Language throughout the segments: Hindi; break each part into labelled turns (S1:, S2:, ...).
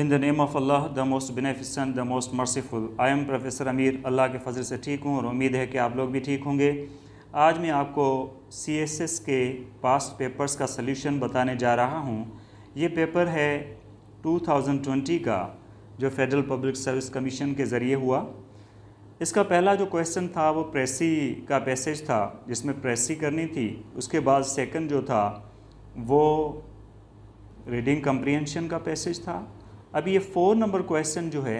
S1: In the name of Allah, the most beneficent, the most merciful. I am Professor Amir. अल्लाह के फजल से ठीक हूँ और उम्मीद है कि आप लोग भी ठीक होंगे आज मैं आपको सी एस एस के पास पेपर्स का सल्यूशन बताने जा रहा हूँ ये पेपर है 2020 का जो फेडरल पब्लिक सर्विस कमीशन के ज़रिए हुआ इसका पहला जो क्वेश्चन था वो प्रेसी का पैसेज था जिसमें प्रेसी करनी थी उसके बाद सेकंड जो था वो रीडिंग कंप्रिहेंशन का पैसेज था अब ये फोर नंबर क्वेश्चन जो है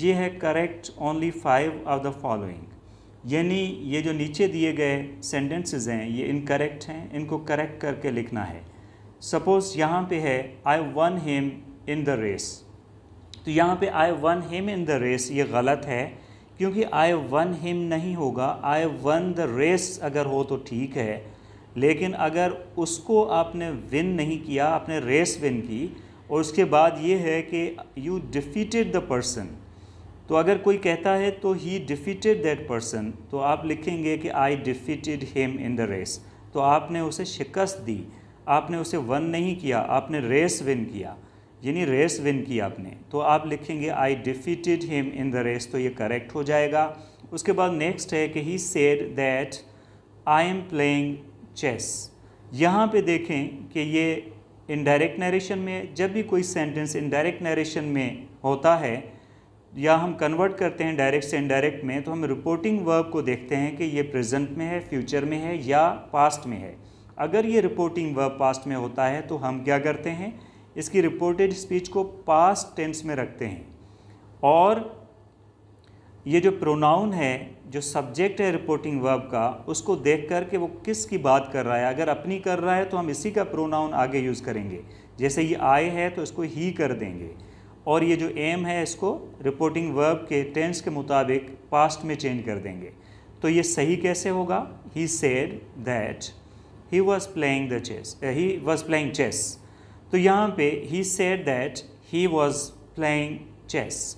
S1: ये है correct only five of the following यानी ये जो नीचे दिए गए सेंटेंसेस हैं ये इनकरेक्ट हैं इनको करेक्ट करके लिखना है सपोज़ यहाँ पे है I won him in the race तो यहाँ पे I won him in the race ये गलत है क्योंकि आई वन हिम नहीं होगा आई वन द रेस अगर हो तो ठीक है लेकिन अगर उसको आपने विन नहीं किया आपने रेस विन की और उसके बाद ये है कि यू डिफ़ीटेड द पर्सन तो अगर कोई कहता है तो ही डिफ़ीटेड दैट पर्सन तो आप लिखेंगे कि I defeated him in the race तो आपने उसे शिकस्त दी आपने उसे वन नहीं किया आपने रेस विन किया यानी रेस विन किया आपने तो आप लिखेंगे I defeated him in the race तो ये करेक्ट हो जाएगा उसके बाद नेक्स्ट है कि he said that I am playing chess यहाँ पे देखें कि ये इनडायरेक्ट नरेशन में जब भी कोई सेंटेंस इनडायरेक्ट नरेशन में होता है या हम कन्वर्ट करते हैं डायरेक्ट से इनडायरेक्ट में तो हम रिपोर्टिंग वर्ब को देखते हैं कि ये प्रेजेंट में है फ्यूचर में है या पास्ट में है अगर ये रिपोर्टिंग वर्ब पास्ट में होता है तो हम क्या करते हैं इसकी रिपोर्टेड स्पीच को पास्ट टेंस में रखते हैं और ये जो प्रोनाउन है जो सब्जेक्ट है रिपोर्टिंग वर्ब का उसको देख कर के वो किस की बात कर रहा है अगर अपनी कर रहा है तो हम इसी का प्रोनाउन आगे यूज़ करेंगे जैसे ये आए है तो इसको ही कर देंगे और ये जो एम है इसको रिपोर्टिंग वर्ब के टेंस के मुताबिक पास्ट में चेंज कर देंगे तो ये सही कैसे होगा he said that he was playing the chess he was playing chess तो यहाँ पे he said that he was playing chess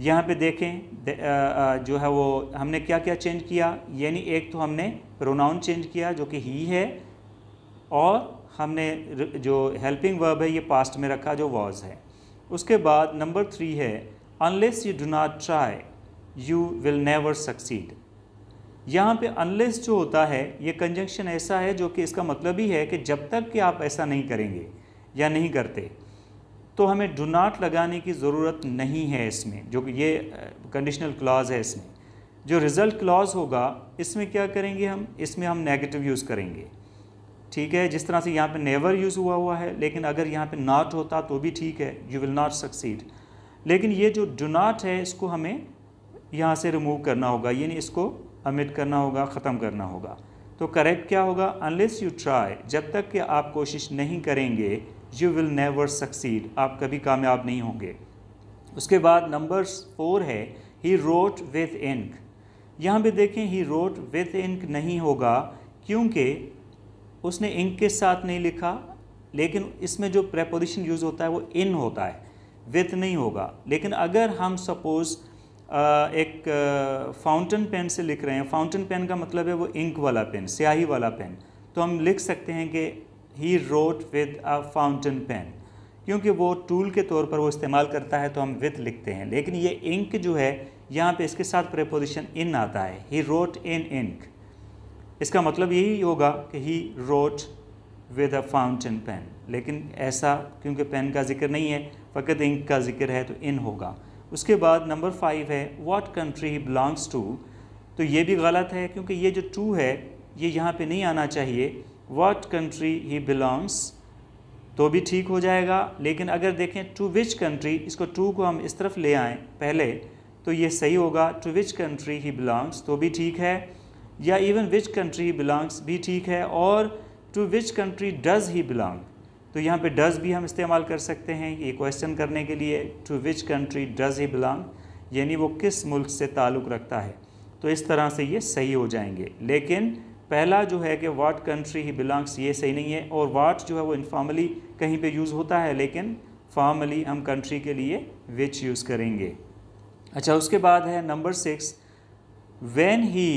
S1: यहाँ पे देखें दे, आ, जो है वो हमने क्या क्या चेंज किया यानी एक तो हमने प्रोनाउन चेंज किया जो कि ही है और हमने जो हेल्पिंग वर्ब है ये पास्ट में रखा जो वॉज है उसके बाद नंबर थ्री है unless you do not try you will never succeed यहाँ पे अनलेस जो होता है ये कंजंक्शन ऐसा है जो कि इसका मतलब ही है कि जब तक कि आप ऐसा नहीं करेंगे या नहीं करते तो हमें डू नाट लगाने की ज़रूरत नहीं है इसमें जो ये कंडीशनल क्लॉज़ है इसमें जो रिज़ल्ट क्लॉज़ होगा इसमें क्या करेंगे हम इसमें हम नेगेटिव यूज़ करेंगे ठीक है जिस तरह से यहाँ पे नेवर यूज़ हुआ हुआ है लेकिन अगर यहाँ पे नॉट होता तो भी ठीक है यू विल नॉट सक्सीड लेकिन ये जो डू नाट है इसको हमें यहाँ से रिमूव करना होगा यानी इसको अमिट करना होगा ख़त्म करना होगा तो करेक्ट क्या होगा अनलेस यू ट्राई जब तक कि आप कोशिश नहीं करेंगे यू विल नेवर सक्सीड आप कभी कामयाब नहीं होंगे उसके बाद नंबर फोर है ही रोट विथ इंक यहाँ भी देखें ही रोट विथ इंक नहीं होगा क्योंकि उसने इंक के साथ नहीं लिखा लेकिन इसमें जो प्रेपोजिशन यूज़ होता है वो इन होता है विथ नहीं होगा लेकिन अगर हम सपोज़ एक फाउंटेन पेन से लिख रहे हैं फाउंटेन पेन का मतलब है वो इंक वाला पेन स्याही वाला पेन तो हम लिख सकते हैं कि he wrote with a fountain pen क्योंकि वो टूल के तौर पर वो इस्तेमाल करता है तो हम विथ लिखते हैं लेकिन ये इंक जो है यहाँ पे इसके साथ प्रेपोजिशन इन आता है ही रोट इन इंक इसका मतलब यही होगा कि he wrote with a fountain pen लेकिन ऐसा क्योंकि पेन का जिक्र नहीं है फ़कत इंक का जिक्र है तो इन होगा उसके बाद नंबर फाइव है what country he belongs to तो ये भी गलत है क्योंकि ये जो टू है ये यहाँ पे नहीं आना चाहिए वट कंट्री ही बिलोंग्स तो भी ठीक हो जाएगा लेकिन अगर देखें टू विच कंट्री इसको टू को हम इस तरफ ले आएँ पहले तो ये सही होगा to which country he belongs तो भी ठीक है या इवन विच कंट्री बिलोंग्स भी ठीक है और to which country does he belong तो यहाँ पे डज भी हम इस्तेमाल कर सकते हैं ये क्वेश्चन करने के लिए to which country does he belong यानी वो किस मुल्क से ताल्लुक़ रखता है तो इस तरह से ये सही हो जाएंगे लेकिन पहला जो है कि वाट कंट्री ही बिलोंग्स ये सही नहीं है और वाट जो है वो इनफॉर्मली कहीं पे यूज़ होता है लेकिन फॉर्मली हम कंट्री के लिए विच यूज़ करेंगे अच्छा उसके बाद है number six when he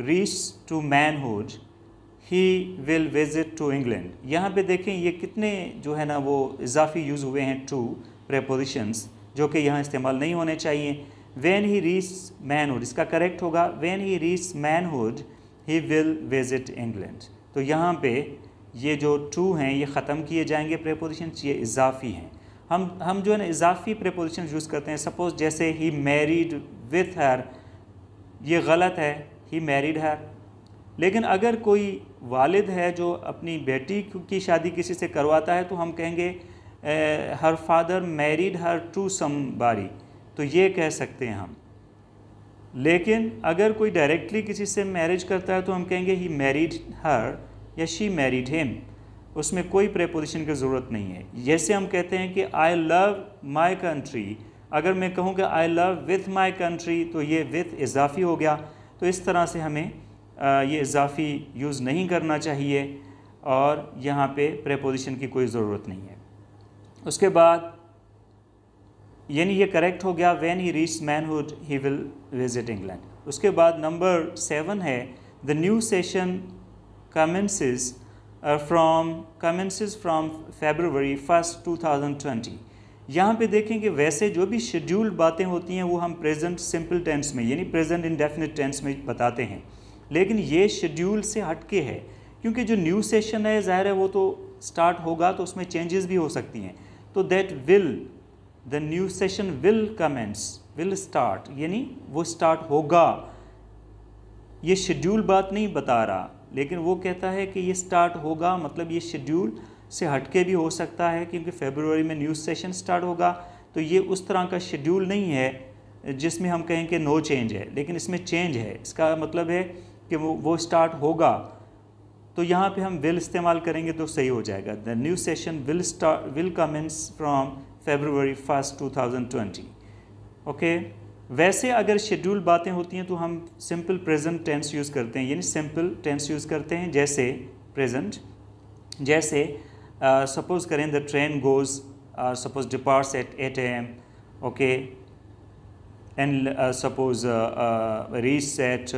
S1: reach to manhood he will visit to England यहाँ पे देखें ये कितने जो है ना वो इजाफी यूज़ हुए हैं टू प्रपोजिशंस जो कि यहाँ इस्तेमाल नहीं होने चाहिए वैन ही रीच मैनहुड इसका करेक्ट होगा when he reach manhood he will visit England तो यहाँ पे ये जो टू हैं ये ख़त्म किए जाएंगे प्रेपोजिशन ये इजाफी हैं हम हम जो है ना इजाफी प्रेपोजिशन यूज़ करते हैं सपोज़ जैसे ही मैरिड विथ हर ये गलत है ही मैरिड हर लेकिन अगर कोई वालिद है जो अपनी बेटी की शादी किसी से करवाता है तो हम कहेंगे her father married her to some तो ये कह सकते हैं हम लेकिन अगर कोई डायरेक्टली किसी से मैरिज करता है तो हम कहेंगे ही मैरिड हर या शी मैरिड हिम उसमें कोई प्रेपोजिशन की ज़रूरत नहीं है जैसे हम कहते हैं कि आई लव माई कंट्री अगर मैं कहूँ कि I love with my country तो ये विथ इजाफी हो गया तो इस तरह से हमें ये इजाफी यूज़ नहीं करना चाहिए और यहाँ पे प्रेपोजिशन की कोई ज़रूरत नहीं है उसके बाद यानी ये करेक्ट हो गया when he reach manhood he will visit England उसके बाद नंबर सेवन है the new session commences from commences from February first 2020 यहाँ पे देखें कि वैसे जो भी शेड्यूल बातें होती हैं वो हम प्रेजेंट सिंपल टेंस में यानी प्रेजेंट इंडेफिनिट टेंस में बताते हैं लेकिन ये शेड्यूल से हटके है क्योंकि जो न्यू सेशन है ज़ाहिर है वो तो स्टार्ट होगा तो उसमें चेंजेस भी हो सकती हैं तो that will the new session will commence will start यानी वो स्टार्ट होगा ये शेड्यूल बात नहीं बता रहा लेकिन वो कहता है कि ये स्टार्ट होगा मतलब ये शेड्यूल से हटके भी हो सकता है क्योंकि फेबरवरी में न्यूज़ सेशन स्टार्ट होगा तो ये उस तरह का शेड्यूल नहीं है जिसमें हम कहें कि नो चेंज है लेकिन इसमें चेंज है इसका मतलब है कि वो वो स्टार्ट होगा तो यहाँ पे हम विल इस्तेमाल करेंगे तो सही हो जाएगा the new session will start will commence from February first 2020 okay वैसे अगर शेड्यूल बातें होती हैं तो हम सिंपल प्रेजेंट टेंस यूज़ करते हैं यानी सिंपल टेंस यूज़ करते हैं जैसे प्रेजेंट जैसे सपोज़ uh, करें the train goes suppose departs at eight A M okay and suppose reach at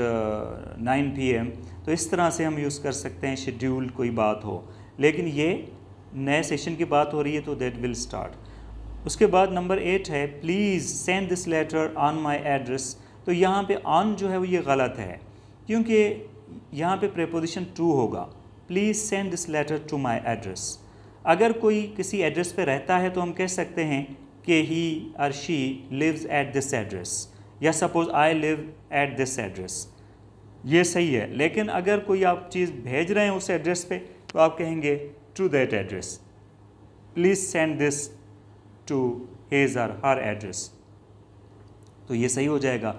S1: nine P M तो इस तरह से हम यूज़ कर सकते हैं शेड्यूल कोई बात हो लेकिन ये नए सेशन की बात हो रही है तो देट विल स्टार्ट उसके बाद नंबर एट है please send this letter on my address तो यहाँ पे ऑन जो है वो ये गलत है क्योंकि यहाँ पे प्रेपोजिशन टू होगा please send this letter to my address अगर कोई किसी एड्रेस पे रहता है तो हम कह सकते हैं कि ही और she lives at this address या suppose I live at this address ये सही है लेकिन अगर कोई आप चीज़ भेज रहे हैं उस एड्रेस पे तो आप कहेंगे to that address please send this to his or her address तो ये सही हो जाएगा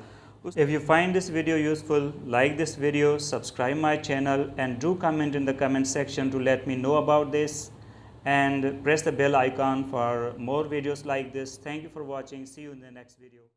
S1: If you find this video useful, like this video, subscribe my channel and do comment in the comment section to let me know about this and press the bell icon for more videos like this. Thank you for watching. See you in the next video.